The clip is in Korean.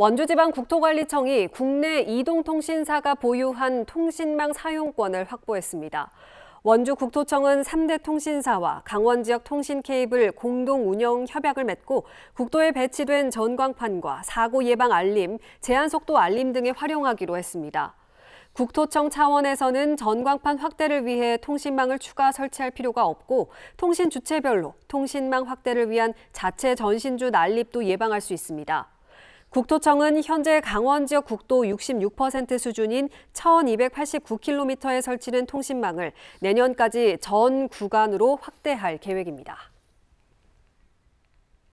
원주지방국토관리청이 국내 이동통신사가 보유한 통신망 사용권을 확보했습니다. 원주국토청은 3대 통신사와 강원지역 통신케이블 공동 운영 협약을 맺고 국도에 배치된 전광판과 사고 예방 알림, 제한속도 알림 등에 활용하기로 했습니다. 국토청 차원에서는 전광판 확대를 위해 통신망을 추가 설치할 필요가 없고 통신 주체별로 통신망 확대를 위한 자체 전신주 난립도 예방할 수 있습니다. 국토청은 현재 강원 지역 국도 66% 수준인 1289km에 설치된 통신망을 내년까지 전 구간으로 확대할 계획입니다.